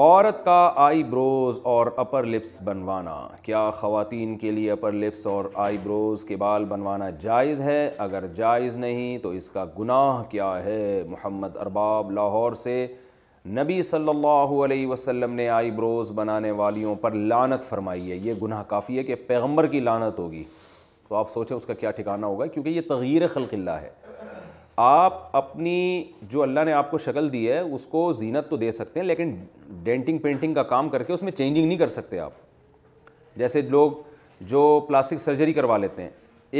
औरत का आईब्रोज और अपर लिप्स बनवाना क्या ख़वातीन के लिए अपर लिप्स और आईब्रोज के बाल बनवाना जायज़ है अगर जायज़ नहीं तो इसका गुनाह क्या है मोहम्मद अरबाब लाहौर से नबी सल्लल्लाहु अलैहि वसल्लम ने आईब्रोज बनाने वालियों पर लानत फरमाई है ये गुनाह काफ़ी है कि पैगम्बर की लानत होगी तो आप सोचें उसका क्या ठिकाना होगा क्योंकि ये तगीर खलकिल्ला है आप अपनी जो अल्लाह ने आपको शक्ल दी है उसको जीनत तो दे सकते हैं लेकिन डेंटिंग पेंटिंग का काम करके उसमें चेंजिंग नहीं कर सकते आप जैसे लोग जो प्लास्टिक सर्जरी करवा लेते हैं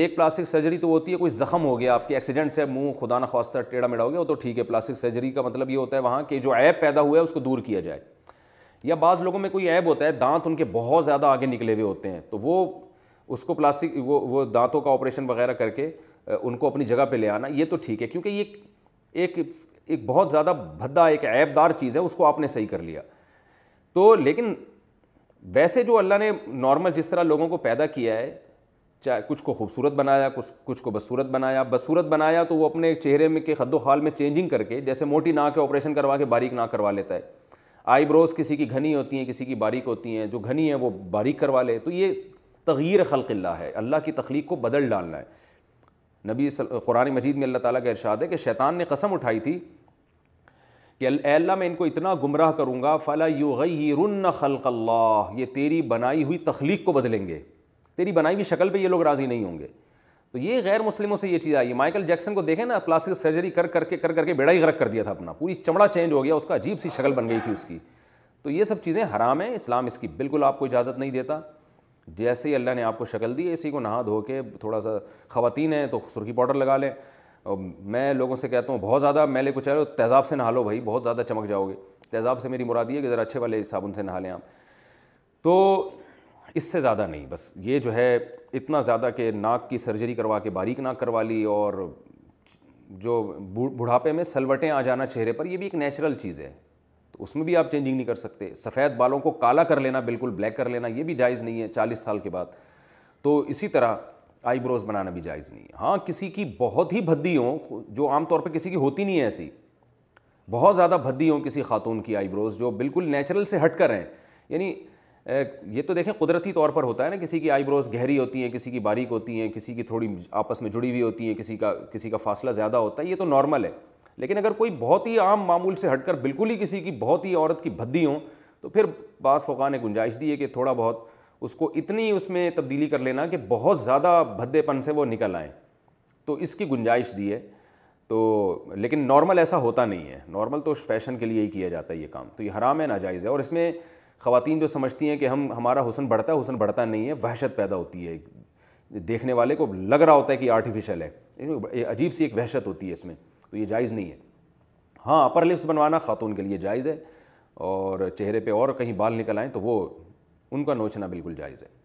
एक प्लास्टिक सर्जरी तो होती है कोई ज़ख़म हो गया आपके एक्सीडेंट से मुंह खुदा ना खास्ता टेढ़ा मेढ़ा हो गया वो तो ठीक है प्लास्टिक सर्जरी का मतलब ये होता है वहाँ कि जो ऐप पैदा हुआ है उसको दूर किया जाए या बाज़ लोगों में कोई ऐप होता है दांत उनके बहुत ज़्यादा आगे निकले हुए होते हैं तो वो उसको प्लास्टिक वो वो दांतों का ऑपरेशन वगैरह करके उनको अपनी जगह पे ले आना ये तो ठीक है क्योंकि ये एक एक बहुत ज़्यादा भद्दा एक ऐबदार चीज़ है उसको आपने सही कर लिया तो लेकिन वैसे जो अल्लाह ने नॉर्मल जिस तरह लोगों को पैदा किया है चाहे कुछ को खूबसूरत बनाया कुछ कुछ को बदसूरत बनाया बदसूरत बनाया तो वो अपने चेहरे में के खदो खाल में चेंजिंग करके जैसे मोटी नाक के ऑपरेशन करवा के बारीक नाक करवा लेता है आईब्रोज़ किसी की घनी होती हैं किसी की बारीक होती हैं जो घनी है वो बारीक करवा ले तो ये तगीर खलकिल्ला है अल्लाह की तख्लीक को बदल डालना है नबी कुरान मजीद में अल्लाह ताला का इरशाद है कि शैतान ने कसम उठाई थी कि अल्लाह मैं इनको इतना गुमराह करूँगा फ़ला युगई रन खल्कल्ला ये तेरी बनाई हुई तख्लीक को बदलेंगे तेरी बनाई हुई शक्ल पर ये लोग राज़ी नहीं होंगे तो ये गैर मुस्लिमों से ये चीज़ आई है माइकल जैक्सन को देखें ना प्लास्टिक सर्जरी कर करके कर करके बेड़ा ही गर्क कर दिया था अपना पूरी चमड़ा चेंज हो गया उसका अजीब सी शक्ल बन गई थी उसकी तो ये सब चीज़ें हराम हैं इस्लाम इसकी बिल्कुल आपको इजाज़त नहीं देता जैसे ही अल्लाह ने आपको शक्ल दी है इसी को नहा धो के थोड़ा सा ख़वातीन है तो सुर्खी पाउडर लगा लें और मैं लोगों से कहता हूँ बहुत ज़्यादा मैले कुछ है तेज़ाब से नहा लो भाई बहुत ज़्यादा चमक जाओगे तेज़ाब से मेरी मुरादी है कि ज़रा अच्छे वाले साबुन से नहा लें आप तो इससे ज़्यादा नहीं बस ये जो है इतना ज़्यादा कि नाक की सर्जरी करवा के बारीक नाक करवा ली और जो बुढ़ापे में सलवटें आ जाना चेहरे पर ये भी एक नेचुरल चीज़ है तो उसमें भी आप चेंजिंग नहीं कर सकते सफ़ेद बालों को काला कर लेना बिल्कुल ब्लैक कर लेना ये भी जायज़ नहीं है चालीस साल के बाद तो इसी तरह आईब्रोज़ बनाना भी जायज़ नहीं है हाँ किसी की बहुत ही भद्दी हो जो आमतौर पर किसी की होती नहीं है ऐसी बहुत ज़्यादा भद्दी हों किसी खातून की आईब्रोज़ जो बिल्कुल नेचुरल से हट कर हैं यानी ये तो देखें कुदरती तौर पर होता है ना किसी की आईब्रोज़ गहरी होती हैं किसी की बारीक होती हैं किसी की थोड़ी आपस में जुड़ी हुई होती हैं किसी का किसी का फासला ज़्यादा होता है ये तो नॉर्मल है लेकिन अगर कोई बहुत ही आम मामूल से हटकर बिल्कुल ही किसी की बहुत ही औरत की भद्दी हो तो फिर बास फ़ुका ने गुंजाइश दी है कि थोड़ा बहुत उसको इतनी उसमें तब्दीली कर लेना कि बहुत ज़्यादा भद्देपन से वो निकल आएँ तो इसकी गुंजाइश दी है तो लेकिन नॉर्मल ऐसा होता नहीं है नॉर्मल तो फैशन के लिए ही किया जाता है ये काम तो ये हराम है नाजायज़ है और इसमें ख़वातीन जो समझती हैं कि हम हमारा हुसन बढ़ता है हुसन बढ़ता नहीं है वहशत पैदा होती है देखने वाले को लग रहा होता है कि आर्टिफिशियल है अजीब सी एक वहशत होती है इसमें तो ये जायज़ नहीं है हाँ अपर लिप्स बनवाना खातून के लिए जायज़ है और चेहरे पर और कहीं बाल निकल आएँ तो वो उनका नोचना बिल्कुल जायज़ है